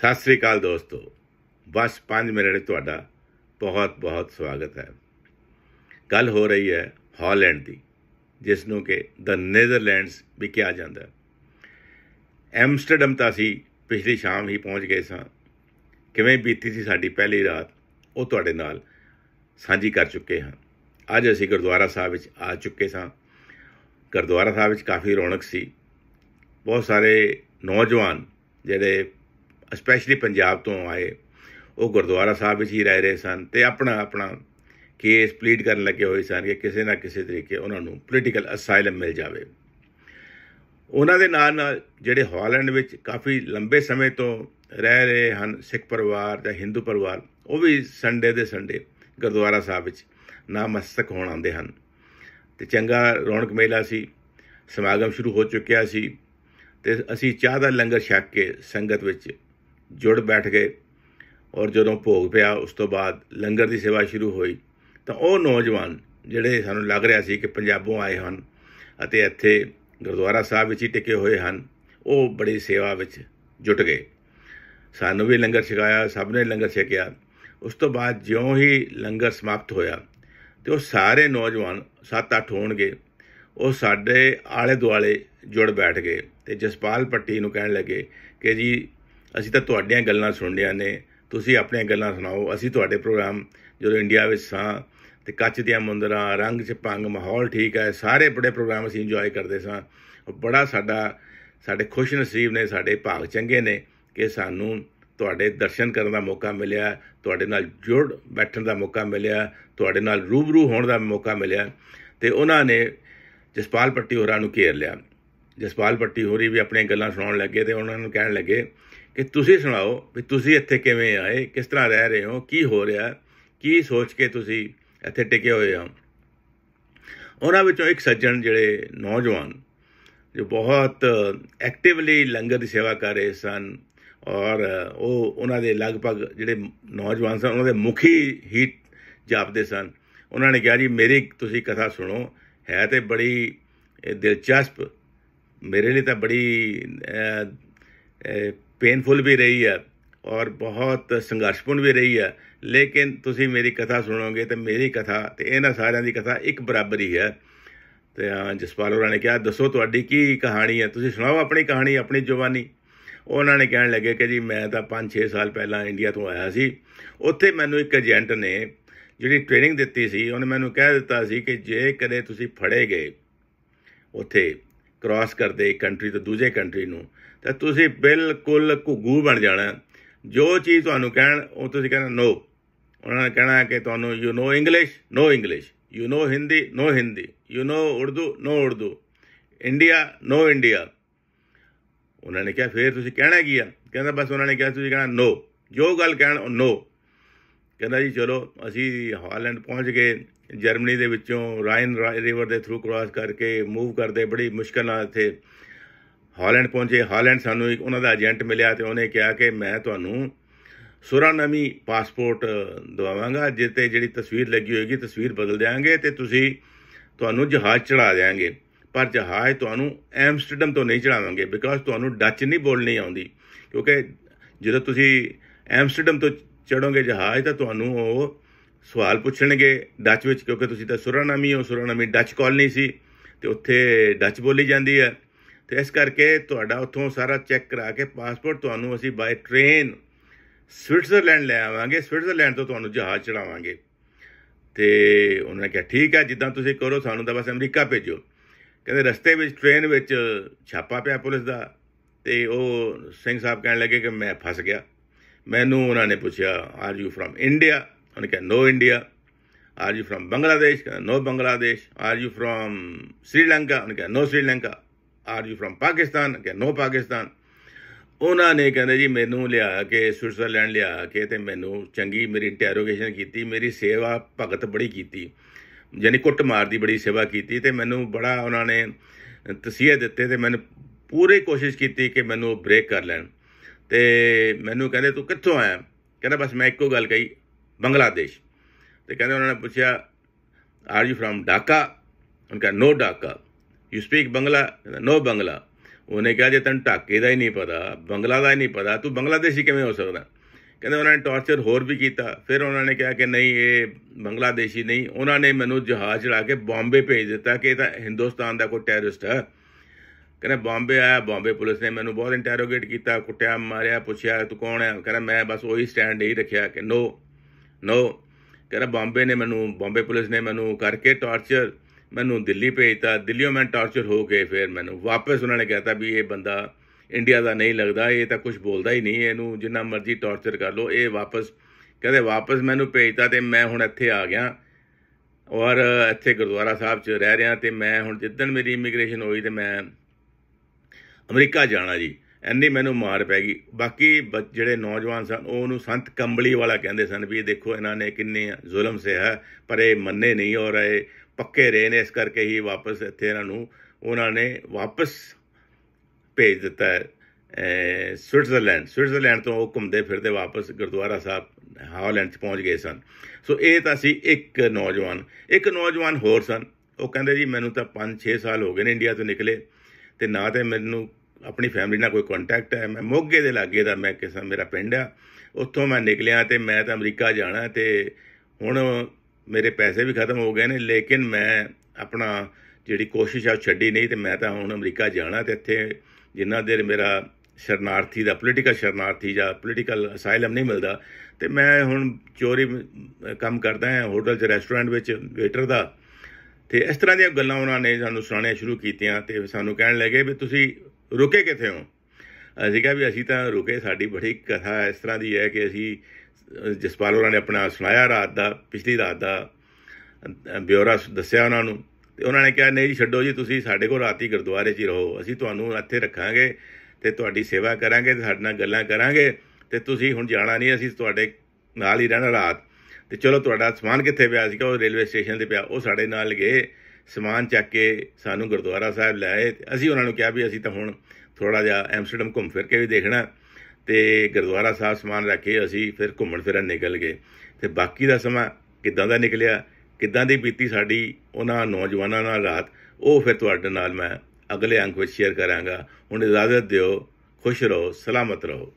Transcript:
ਸਤਿ ਸ੍ਰੀ ਅਕਾਲ ਦੋਸਤੋ ਬਸ 5 ਮਿੰਟ ਤੁਹਾਡਾ ਬਹੁਤ-ਬਹੁਤ ਸਵਾਗਤ ਹੈ ਗੱਲ ਹੋ ਰਹੀ ਹੈ ਹਾਲੈਂਡ ਦੀ ਜਿਸ ਨੂੰ ਕਿ ਦ ਨੈਦਰਲੈਂਡਸ ਵੀ ਕਿਹਾ ਜਾਂਦਾ ਹੈ ਐਮਸਟਰਡਮ ਤਾਂ ਸੀ ਪਿਛਲੀ ਸ਼ਾਮ ਹੀ ਪਹੁੰਚ ਗਏ ਸਾਂ ਕਿਵੇਂ ਬੀਤੀ ਸੀ ਸਾਡੀ ਪਹਿਲੀ ਰਾਤ ਉਹ ਤੁਹਾਡੇ ਨਾਲ ਸਾਂਝੀ ਕਰ ਚੁੱਕੇ ਹਾਂ ਅੱਜ ਅਸੀਂ ਗੁਰਦੁਆਰਾ ਸਾਹਿਬ ਵਿੱਚ ਆ ਚੁੱਕੇ ਸਾਂ ਗੁਰਦੁਆਰਾ ਸਾਹਿਬ ਵਿੱਚ ਕਾਫੀ ਰੌਣਕ ਸੀ ਬਹੁਤ ਸਾਰੇ ਨੌਜਵਾਨ ਜਿਹੜੇ ਸਪੈਸ਼ਲੀ ਪੰਜਾਬ ਤੋਂ ਆਏ ਉਹ ਗੁਰਦੁਆਰਾ ਸਾਹਿਬ ਵਿੱਚ ਹੀ ਰਹਿ ਰਹੇ ਸਨ ਤੇ ਆਪਣਾ ਆਪਣਾ ਕੇਸ ਪਲੀਟ ਕਰਨ ਲੱਗੇ ਹੋਏ ਸਨ ਕਿ ਕਿਸੇ ਨਾ ਕਿਸੇ ਤਰੀਕੇ ਉਹਨਾਂ ਨੂੰ ਪੋਲੀਟੀਕਲ ਅਸਾਈਲਮ ਮਿਲ ਜਾਵੇ ਉਹਨਾਂ ਦੇ ਨਾਲ ਨਾਲ ਜਿਹੜੇ ਹਾਲੈਂਡ ਵਿੱਚ ਕਾਫੀ ਲੰਬੇ ਸਮੇਂ ਤੋਂ ਰਹਿ ਰਹੇ ਹਨ ਸਿੱਖ ਪਰਿਵਾਰ ਜਾਂ ਹਿੰਦੂ ਪਰਿਵਾਰ ਉਹ ਵੀ ਸੰਡੇ ਦੇ ਸੰਡੇ ਗੁਰਦੁਆਰਾ ਸਾਹਿਬ ਵਿੱਚ ਨਾਮਸਤਕ ਹੋਣ ਆਉਂਦੇ ਹਨ ਤੇ ਚੰਗਾ ਰੌਣਕ ਮੇਲਾ ਸੀ ਸਮਾਗਮ ਸ਼ੁਰੂ ਹੋ ਚੁੱਕਿਆ ਸੀ ਤੇ ਅਸੀਂ ਚਾਹ ਦਾ ਲੰਗਰ ਛਕ ਕੇ ਸੰਗਤ ਵਿੱਚ ਜੁੜ ਬੈਠ ਗਏ ਔਰ ਜਦੋਂ ਭੋਗ ਪਿਆ ਉਸ ਤੋਂ ਬਾਅਦ ਲੰਗਰ ਦੀ ਸੇਵਾ ਸ਼ੁਰੂ ਹੋਈ ਤਾਂ ਉਹ ਨੌਜਵਾਨ ਜਿਹੜੇ ਸਾਨੂੰ ਲੱਗ ਰਿਹਾ ਸੀ ਕਿ ਪੰਜਾਬੋਂ ਆਏ ਹਨ ਅਤੇ ਇੱਥੇ ਗੁਰਦੁਆਰਾ ਸਾਹਿਬ ਵਿੱਚ ਹੀ ਟਿਕੇ ਹੋਏ ਹਨ ਉਹ ਬੜੀ ਸੇਵਾ ਵਿੱਚ ਜੁਟ ਗਏ ਸਾਨੂੰ ਵੀ ਲੰਗਰ ਛਕਾਇਆ ਸਭ ਨੇ ਲੰਗਰ ਛਕਿਆ ਉਸ ਤੋਂ ਬਾਅਦ ਜਿਉਂ ਹੀ ਲੰਗਰ ਸਮਾਪਤ ਹੋਇਆ ਤੇ ਉਹ ਸਾਰੇ ਨੌਜਵਾਨ 7-8 ਹੋਣਗੇ ਉਹ ਸਾਡੇ ਆਲੇ ਦੁਆਲੇ ਜੁੜ ਬੈਠ ਗਏ ਤੇ ਜਸਪਾਲ ਪੱਟੀ ਨੂੰ ਕਹਿਣ ਲੱਗੇ ਕਿ ਜੀ ਅਸੀਂ ਤਾਂ ਤੁਹਾਡੀਆਂ ਗੱਲਾਂ ਸੁਣ ਲਿਆ ਨੇ ਤੁਸੀਂ ਆਪਣੀਆਂ ਗੱਲਾਂ ਸੁਣਾਓ ਅਸੀਂ ਤੁਹਾਡੇ ਪ੍ਰੋਗਰਾਮ ਜਦੋਂ ਇੰਡੀਆ ਵਿੱਚ ਸਾਂ ਤੇ ਕੱਚ ਦੀਆਂ ਮੰਦਰਾਂ ਰੰਗ ਚ ਪੰਗ ਮਾਹੌਲ ਠੀਕ ਹੈ ਸਾਰੇ ਬੜੇ ਪ੍ਰੋਗਰਾਮ ਅਸੀਂ ਇੰਜੋਏ ਕਰਦੇ ਸਾਂ ਬੜਾ ਸਾਡਾ ਸਾਡੇ ਖੁਸ਼ ਨਸੀਬ ਨੇ ਸਾਡੇ ਭਾਗ ਚੰਗੇ ਨੇ ਕਿ ਸਾਨੂੰ ਤੁਹਾਡੇ ਦਰਸ਼ਨ ਕਰਨ ਦਾ ਮੌਕਾ ਮਿਲਿਆ ਤੁਹਾਡੇ ਨਾਲ ਜੁੜ ਬੈਠਣ ਦਾ ਮੌਕਾ ਮਿਲਿਆ ਤੁਹਾਡੇ ਨਾਲ ਰੂਬਰੂ ਹੋਣ ਦਾ ਮੌਕਾ ਮਿਲਿਆ ਤੇ ਉਹਨਾਂ ਨੇ ਜਸਪਾਲ ਪੱਟੀ ਹੋਰਾਂ ਨੂੰ ਘੇਰ ਲਿਆ ਜਸਪਾਲ ਪੱਟੀ ਹੋਰੀ ਵੀ ਆਪਣੀਆਂ ਗੱਲਾਂ ਸੁਣਾਉਣ ਲੱਗੇ ਤੇ ਉਹਨਾਂ ਨੂੰ ਕਹਿਣ ਲੱਗੇ ਕਿ ਤੁਸੀਂ ਸੁਣਾਓ ਵੀ ਤੁਸੀਂ ਇੱਥੇ ਕਿਵੇਂ ਆਏ ਕਿਸ ਤਰ੍ਹਾਂ ਰਹਿ ਰਹੇ ਹੋ ਕੀ ਹੋ ਰਿਹਾ ਕੀ ਸੋਚ ਕੇ ਤੁਸੀਂ ਇੱਥੇ ਟਿਕੇ ਹੋਏ ਹੋ ਉਹਨਾਂ ਵਿੱਚੋਂ ਇੱਕ ਸੱਜਣ ਜਿਹੜੇ ਨੌਜਵਾਨ ਜੋ ਬਹੁਤ ਐਕਟਿਵਲੀ ਲੰਗਰ ਦੀ ਸੇਵਾ ਕਰ ਰਹੇ ਸਨ ਔਰ ਉਹ ਉਹਨਾਂ ਦੇ ਲਗਭਗ ਜਿਹੜੇ ਨੌਜਵਾਨ ਸਨ ਉਹਨਾਂ ਦੇ ਮੁਖੀ ਹੀ ਜਾਪਦੇ ਸਨ ਉਹਨਾਂ ਨੇ ਕਿਹਾ ਜੀ ਮੇਰੀ ਤੁਸੀਂ ਕਥਾ ਸੁਣੋ ਹੈ ਤੇ ਬੜੀ ਦਿਲਚਸਪ ਮੇਰੇ ਲਈ ਤਾਂ ਬੜੀ ਪੇਨਫੁਲ ਵੀ ਰਹੀ ਹੈ ਔਰ ਬਹੁਤ ਸੰਘਰਸ਼ਪੂਰਨ ਵੀ ਰਹੀ ਹੈ ਲੇਕਿਨ ਤੁਸੀਂ ਮੇਰੀ ਕਥਾ ਸੁਣੋਗੇ ਤੇ ਮੇਰੀ ਕਥਾ ਤੇ ਇਹਨਾਂ ਸਾਰਿਆਂ ਦੀ ਕਥਾ ਇੱਕ ਬਰਾਬਰ ਹੀ ਹੈ ਤੇ ਜਸਪਾਲ ਹੋਰਾਂ ਨੇ ਕਿਹਾ ਦੱਸੋ ਤੁਹਾਡੀ ਕੀ ਕਹਾਣੀ ਹੈ ਤੁਸੀਂ ਸੁਣਾਓ ਆਪਣੀ ਕਹਾਣੀ ਆਪਣੀ ਜਵਾਨੀ ਉਹਨਾਂ ਨੇ ਕਹਿਣ ਲੱਗੇ ਕਿ ਜੀ ਮੈਂ ਤਾਂ 5-6 ਸਾਲ ਪਹਿਲਾਂ ਇੰਡੀਆ ਤੋਂ ਆਇਆ ਸੀ ਉੱਥੇ ਮੈਨੂੰ ਇੱਕ ਏਜੰਟ ਨੇ ਜਿਹੜੀ ਟ੍ਰੇਨਿੰਗ ਦਿੱਤੀ ਸੀ ਉਹਨੇ ਮੈਨੂੰ ਕਹਿ ਦਿੱਤਾ ਸੀ ਕਿ ਜੇ ਕਦੇ ਤੁਸੀਂ ਫੜੇ ਗਏ ਉੱਥੇ ਕ੍ਰਾਸ ਕਰਦੇ ਇੱਕ ਕੰਟਰੀ ਤੋਂ ਦੂਜੇ ਕੰਟਰੀ ਨੂੰ ਤਾਂ ਤੁਸੀਂ ਬਿਲਕੁਲ ਘੁੱਗੂ ਬਣ ਜਾਣਾ ਜੋ ਚੀਜ਼ ਤੁਹਾਨੂੰ ਕਹਿਣ ਉਹ ਤੁਸੀਂ ਕਹਿਣਾ ਨੋ ਉਹਨਾਂ ਨੇ ਕਹਿਣਾ ਕਿ ਤੁਹਾਨੂੰ you know English no English you know Hindi no Hindi you know Urdu no Urdu India no India ਉਹਨਾਂ ਨੇ ਕਿਹਾ ਫੇਰ ਤੁਸੀਂ ਕਹਿਣਾ ਕੀ ਆ ਕਹਿੰਦਾ ਬਸ ਉਹਨਾਂ ਨੇ ਕਿਹਾ ਤੁਸੀਂ ਕਹਿਣਾ ਨੋ ਜੋ ਗੱਲ ਕਹਿਣ ਨੋ ਕਹਿੰਦਾ ਜੀ ਚਲੋ ਅਸੀਂ ਹਾਲੈਂਡ ਪਹੁੰਚ ਗਏ ਜਰਮਨੀ ਦੇ ਵਿੱਚੋਂ ਰਾਈਨ ਰਿਵਰ ਦੇ ਥਰੂ ਕ੍ਰਾਸ ਕਰਕੇ ਮੂਵ ਕਰਦੇ ਬੜੀ ਮੁਸ਼ਕਲ ਨਾਲ ਇੱਥੇ ਹਾਲੈਂਡ ਪਹੁੰਚੇ ਹਾਲੈਂਡ ਸਾਨੂੰ ਇੱਕ ਉਹਨਾਂ ਦਾ ਏਜੰਟ ਮਿਲਿਆ ਤੇ ਉਹਨੇ ਕਿਹਾ ਕਿ ਮੈਂ ਤੁਹਾਨੂੰ ਸੁਰਾਨਾਮੀ ਪਾਸਪੋਰਟ ਦਵਾਵਾਂਗਾ ਜਿੱਤੇ ਜਿਹੜੀ ਤਸਵੀਰ ਲੱਗੀ ਹੋਏਗੀ ਤਸਵੀਰ ਬਦਲ ਦੇਾਂਗੇ ਤੇ ਤੁਸੀਂ ਤੁਹਾਨੂੰ ਜਹਾਜ਼ ਚੜਾ ਦੇਾਂਗੇ ਪਰ ਜਹਾਜ਼ ਤੁਹਾਨੂੰ ਐਮਸਟਰਡਮ ਤੋਂ ਨਹੀਂ ਚੜਾਵਾਂਗੇ ਬਿਕਾਜ਼ ਤੁਹਾਨੂੰ ਡੱਚ ਨਹੀਂ ਬੋਲਣੀ ਆਉਂਦੀ ਕਿਉਂਕਿ ਜਦੋਂ ਤੁਸੀਂ ਐਮਸਟਰਡਮ ਤੋਂ ਚੜੋਗੇ ਜਹਾਜ਼ ਤਾਂ ਤੁਹਾਨੂੰ ਉਹ ਸਵਾਲ ਪੁੱਛਣਗੇ ਡੱਚ ਵਿੱਚ ਕਿਉਂਕਿ ਤੁਸੀਂ ਤਾਂ ਸੁਰਾਨਾਮੀ ਹੋ ਸੁਰਾਨਾਮੀ ਡੱਚ ਕਾਲਨੀ ਸੀ ਤੇ ਉੱਥੇ ਡੱਚ ਬੋਲੀ ਜਾਂਦੀ ਹੈ ਤੇ ਇਸ ਕਰਕੇ ਤੁਹਾਡਾ ਉੱਥੋਂ ਸਾਰਾ ਚੈੱਕ ਕਰਾ ਕੇ ਪਾਸਪੋਰਟ ਤੁਹਾਨੂੰ ਅਸੀਂ ਬਾਈ ਟ੍ਰੇਨ ਸਵਿਟਜ਼ਰਲੈਂਡ ਲੈ ਆਵਾਂਗੇ ਸਵਿਟਜ਼ਰਲੈਂਡ ਤੋਂ ਤੁਹਾਨੂੰ ਜਹਾਜ਼ ਚੜਾਵਾਂਗੇ ਤੇ ਉਹਨਾਂ ਨੇ ਕਿਹਾ ਠੀਕ ਹੈ ਜਿੱਦਾਂ ਤੁਸੀਂ ਕਰੋ ਸਾਨੂੰ ਤਾਂ ਬਸ ਅਮਰੀਕਾ ਭੇਜੋ ਕਹਿੰਦੇ ਰਸਤੇ ਵਿੱਚ ਟ੍ਰੇਨ ਵਿੱਚ ਛਾਪਾ ਪਿਆ ਪੁਲਿਸ ਦਾ ਤੇ ਉਹ ਸਿੰਘ ਸਾਹਿਬ ਕਹਿਣ ਲੱਗੇ ਕਿ ਮੈਂ ਫਸ ਗਿਆ ਮੈਨੂੰ ਉਹਨਾਂ ਨੇ ਪੁੱਛਿਆ ਆਰ ਯੂ ਫਰਮ ਇੰਡੀਆ ਉਹਨੇ ਕਿਹਾ no India are you from Bangladesh no Bangladesh are you from Sri Lanka ਉਹਨੇ ਕਿਹਾ no Sri Lanka are you from Pakistan ਕਿ ਨੋ ਪਾਕਿਸਤਾਨ ਉਹਨਾਂ ਨੇ ਕਹਿੰਦੇ ਜੀ ਮੈਨੂੰ ਲਿਆ ਕੇ ਸਵਿਟਜ਼ਰਲੈਂਡ ਲਿਆ ਕੇ ਤੇ ਮੈਨੂੰ ਚੰਗੀ ਮੇਰੀ ਇੰਟਰੋਗੇਸ਼ਨ ਕੀਤੀ ਮੇਰੀ ਸੇਵਾ ਭਗਤ ਬੜੀ ਕੀਤੀ ਯਾਨੀ ਕੁੱਟ ਮਾਰ ਦੀ ਬੜੀ ਸੇਵਾ ਕੀਤੀ ਤੇ ਮੈਨੂੰ ਬੜਾ ਉਹਨਾਂ ਨੇ ਤਸੀਹੇ ਦਿੱਤੇ ਤੇ ਮੈਨੂੰ ਪੂਰੀ ਕੋਸ਼ਿਸ਼ ਕੀਤੀ ਕਿ ਮੈਨੂੰ ਉਹ ਬ੍ਰੇਕ ਕਰ ਲੈਣ ਤੇ ਮੈਨੂੰ ਕਹਿੰਦੇ ਤੂੰ ਕਿੱਥੋਂ ਆਇਆ ਕਹਿੰਦਾ ਬਸ ਮੈਂ ਇੱਕੋ ਗੱਲ ਕਹੀ ਬੰਗਲਾਦੇਸ਼ ਤੇ ਕਹਿੰਦੇ ਉਹਨਾਂ ਨੇ ਪੁੱਛਿਆ ਆਰ ਯੂ ਫਰਮ ਢਾਕਾ ਉਹਨਾਂ ਕਹਿੰਦਾ no Dhaka you speak Bangla no Bangla ਉਹਨੇ ਕਿਹਾ ਜੇ ਤੈਨੂੰ ਢਾਕੇ ਦਾ ਹੀ ਨਹੀਂ ਪਤਾ ਬੰਗਲਾ ਦਾ ਹੀ ਨਹੀਂ ਪਤਾ ਤੂੰ ਬੰਗਲਾਦੇਸ਼ੀ ਕਿਵੇਂ ਹੋ ਸਕਦਾ ਕਹਿੰਦੇ ਉਹਨਾਂ ਨੇ ਟੌਰਚਰ ਹੋਰ ਵੀ ਕੀਤਾ ਫਿਰ ਉਹਨਾਂ ਨੇ ਕਿਹਾ ਕਿ ਨਹੀਂ ਇਹ ਬੰਗਲਾਦੇਸ਼ੀ ਨਹੀਂ ਉਹਨਾਂ ਨੇ ਮੈਨੂੰ ਜਹਾਜ਼ ਚੜਾ ਕੇ ਬੰਬੇ ਭੇਜ ਦਿੱਤਾ ਕਿ ਇਹ ਤਾਂ ਹਿੰਦੁਸਤਾਨ ਦਾ ਕੋਈ ਟੈਰਰਿਸਟ ਹੈ ਕਹਿੰਦੇ ਬੰਬੇ ਆਇਆ ਬੰਬੇ ਪੁਲਿਸ ਨੇ ਮੈਨੂੰ ਬਹੁਤ ਇੰਟਰੋਗੇਟ ਕੀਤਾ ਕੁੱਟਿਆ ਮਾਰਿਆ ਪੁੱਛਿਆ ਤੂੰ ਕੌਣ ਹੈ ਕਹਿੰਦਾ ਮੈਂ ਬਸ ਉਹੀ ਸਟੈਂਡ ਹੀ ਰੱਖਿਆ ਕਿ ਨੋ ਨੋ ਕਹਿੰਦਾ ਬੰਬੇ ਨੇ ਮੈਨੂੰ ਬੰਬੇ ਪੁਲਿਸ ਨੇ ਮੈਨੂੰ ਕਰਕੇ ਟੌਰਚਰ ਮੈਨੂੰ ਦਿੱਲੀ ਭੇਜਤਾ ਦਿੱਲੀੋਂ ਮੈਂ ਟਾਰਚਰ ਹੋ ਕੇ ਫਿਰ ਮੈਨੂੰ ਵਾਪਸ ਉਹਨਾਂ ਨੇ ਕਹਿਤਾ ਵੀ ਇਹ ਬੰਦਾ ਇੰਡੀਆ ਦਾ ਨਹੀਂ ਲੱਗਦਾ ਇਹ ਤਾਂ ਕੁਝ ਬੋਲਦਾ ਹੀ ਨਹੀਂ ਇਹਨੂੰ ਜਿੰਨਾ ਮਰਜ਼ੀ ਟਾਰਚਰ ਕਰ ਲਓ ਇਹ ਵਾਪਸ ਕਹਿੰਦੇ ਵਾਪਸ ਮੈਨੂੰ ਭੇਜਤਾ ਤੇ ਮੈਂ ਹੁਣ ਇੱਥੇ ਆ ਗਿਆ ਔਰ ਇੱਥੇ ਗੁਰਦੁਆਰਾ ਸਾਹਿਬ 'ਚ ਰਹਿ ਰਿਹਾ ਤੇ ਮੈਂ ਹੁਣ ਜਿੱਦਣ ਮੇਰੀ ਇਮੀਗ੍ਰੇਸ਼ਨ ਹੋਈ ਤੇ ਮੈਂ ਅਮਰੀਕਾ ਜਾਣਾ ਜੀ ਐਨੀ ਮੈਨੂੰ ਮਾਰ ਪੈ ਗਈ ਬਾਕੀ ਜਿਹੜੇ ਨੌਜਵਾਨ ਸਨ ਉਹ ਉਹਨੂੰ ਸੰਤ ਕੰਬਲੀ ਵਾਲਾ ਕਹਿੰਦੇ ਸਨ ਵੀ ਇਹ ਦੇਖੋ ਇਹਨਾਂ ਨੇ ਕਿੰਨੇ ਜ਼ੁਲਮ ਸਿਆ ਪਰ ਇਹ ਮੰਨੇ ਨਹੀਂ ਹੋ ਰਹੇ ਪੱਕੇ ਰਹੇ ਨੇ ਇਸ ਕਰਕੇ ਹੀ ਵਾਪਸ ਇੱਥੇ ਇਹਨਾਂ ਨੂੰ ਉਹਨਾਂ ਨੇ ਵਾਪਸ ਭੇਜ ਦਿੱਤਾ ਹੈ ਸਵਿਟਜ਼ਰਲੈਂਡ ਸਵਿਟਜ਼ਰਲੈਂਡ ਤੋਂ ਉਹ ਘੁੰਮਦੇ ਫਿਰਦੇ ਵਾਪਸ ਗੁਰਦੁਆਰਾ ਸਾਹਿਬ ਹਾਲੈਂਡ ਚ ਪਹੁੰਚ ਗਏ ਸਨ ਸੋ ਇਹ ਤਾਂ ਸੀ ਇੱਕ ਨੌਜਵਾਨ ਇੱਕ ਨੌਜਵਾਨ ਹੋਰ ਸਨ ਉਹ ਕਹਿੰਦੇ ਜੀ ਮੈਨੂੰ ਤਾਂ 5-6 ਸਾਲ ਹੋ ਗਏ ਨੇ ਇੰਡੀਆ ਤੋਂ ਨਿਕਲੇ ਤੇ ਨਾ ਤੇ ਮੈਨੂੰ ਆਪਣੀ ਫੈਮਿਲੀ ਨਾਲ ਕੋਈ ਕੰਟੈਕਟ ਹੈ ਮੈਂ ਮੋਗੇ ਦੇ ਲਾਗੇ ਦਾ ਮੈਂ ਕਿਸਾ ਮੇਰਾ ਪਿੰਡ ਆ ਉੱਥੋਂ ਮੈਂ ਨਿਕਲਿਆ ਤੇ ਮੈਂ ਤਾਂ ਅਮਰੀਕਾ ਜਾਣਾ ਤੇ ਹੁਣ ਮੇਰੇ ਪੈਸੇ ਵੀ ਖਤਮ ਹੋ ਗਏ ਨੇ ਲੇਕਿਨ ਮੈਂ ਆਪਣਾ ਜਿਹੜੀ ਕੋਸ਼ਿਸ਼ ਆ ਛੱਡੀ ਨਹੀਂ ਤੇ ਮੈਂ ਤਾਂ ਹੁਣ ਅਮਰੀਕਾ ਜਾਣਾ ਤੇ ਇੱਥੇ ਜਿੰਨਾ ਦੇਰ ਮੇਰਾ ਸ਼ਰਨਾਰਥੀ ਦਾ ਪੋਲਿਟਿਕਲ ਸ਼ਰਨਾਰਥੀ ਜਾਂ ਪੋਲਿਟਿਕਲ ਅਸਾਈਲਮ ਨਹੀਂ ਮਿਲਦਾ ਤੇ ਮੈਂ ਹੁਣ ਚੋਰੀ ਕੰਮ ਕਰਦਾ ਹਾਂ ਹੋਟਲ 'ਚ ਰੈਸਟੋਰੈਂਟ ਵਿੱਚ ਵੇਟਰ ਦਾ ਤੇ ਇਸ ਤਰ੍ਹਾਂ ਦੀਆਂ ਗੱਲਾਂ ਉਹਨਾਂ ਨੇ ਸਾਨੂੰ ਸੁਣਾਉਣੀਆਂ ਸ਼ੁਰੂ ਕੀਤੀਆਂ ਤੇ ਸਾਨੂੰ ਕਹਿਣ ਲੱਗੇ ਵੀ ਤੁਸੀਂ ਰੁਕੇ ਕਿੱਥੇ ਹੋ ਅਸੀਂ ਕਿਹਾ ਵੀ ਅਸੀਂ ਤਾਂ ਰੁਕੇ ਸਾਡੀ ਬੜੀ ਕਥਾ ਇਸ ਤਰ੍ਹਾਂ ਦੀ ਹੈ ਕਿ ਅਸੀਂ ਜਸਪਾਲ ਹੋਰਾਂ ਨੇ ਆਪਣਾ ਸੁਣਾਇਆ ਰਾਤ ਦਾ ਪਿਛਲੀ ਰਾਤ ਦਾ ਬਿਓਰਾ ਦੱਸਿਆ ਉਹਨਾਂ ਨੂੰ ਤੇ ਉਹਨਾਂ ਨੇ ਕਿਹਾ ਨਹੀਂ ਛੱਡੋ ਜੀ ਤੁਸੀਂ ਸਾਡੇ ਕੋਲ ਰਾਤੀ ਗੁਰਦੁਆਰੇ 'ਚ ਹੀ ਰਹੋ ਅਸੀਂ ਤੁਹਾਨੂੰ ਇੱਥੇ ਰੱਖਾਂਗੇ ਤੇ ਤੁਹਾਡੀ ਸੇਵਾ ਕਰਾਂਗੇ ਤੇ ਸਾਡੇ ਨਾਲ ਗੱਲਾਂ ਕਰਾਂਗੇ ਤੇ ਤੁਸੀਂ ਹੁਣ ਜਾਣਾ ਨਹੀਂ ਅਸੀਂ ਤੁਹਾਡੇ ਨਾਲ ਹੀ ਰਹਿਣਾ ਰਾਤ ਤੇ ਚਲੋ ਤੁਹਾਡਾ ਸਮਾਨ ਕਿੱਥੇ ਪਿਆ ਸੀਗਾ ਉਹ ਰੇਲਵੇ ਸਟੇਸ਼ਨ ਤੇ ਪਿਆ ਉਹ ਸਾਡੇ ਨਾਲ ਗਏ ਸਮਾਨ ਚੱਕ ਕੇ ਸਾਨੂੰ ਗੁਰਦੁਆਰਾ ਸਾਹਿਬ ਲੈ ਆਏ ਅਸੀਂ ਉਹਨਾਂ ਨੂੰ ਕਿਹਾ ਵੀ ਅਸੀਂ ਤਾਂ ਹੁਣ ਥੋੜਾ ਜਿਹਾ ਐਮਸਟਰਡਮ ਘੁੰਮ ਫਿਰ ਕੇ ਵੀ ਦੇਖਣਾ ਤੇ ਗੁਰਦੁਆਰਾ ਸਾਹਿਬ ਸਮਾਨ ਰੱਖ ਕੇ ਅਸੀਂ ਫਿਰ ਘੁੰਮਣ ਫਿਰਨ ਨਿਕਲ ਗਏ ਤੇ ਬਾਕੀ ਦਾ ਸਮਾਂ ਕਿਦਾਂ ਦਾ ਨਿਕਲਿਆ ਕਿਦਾਂ ਦੀ ਬੀਤੀ ਸਾਡੀ ਉਹਨਾਂ ਨੌਜਵਾਨਾਂ ਨਾਲ ਰਾਤ ਉਹ ਫਿਰ ਤੁਹਾਡੇ ਨਾਲ ਮੈਂ ਅਗਲੇ ਅੰਕ ਵਿੱਚ ਸ਼ੇਅਰ ਕਰਾਂਗਾ ਹੁਣ ਇਜਾਜ਼ਤ ਦਿਓ ਖੁਸ਼ ਰਹੋ ਸਲਾਮਤ ਰਹੋ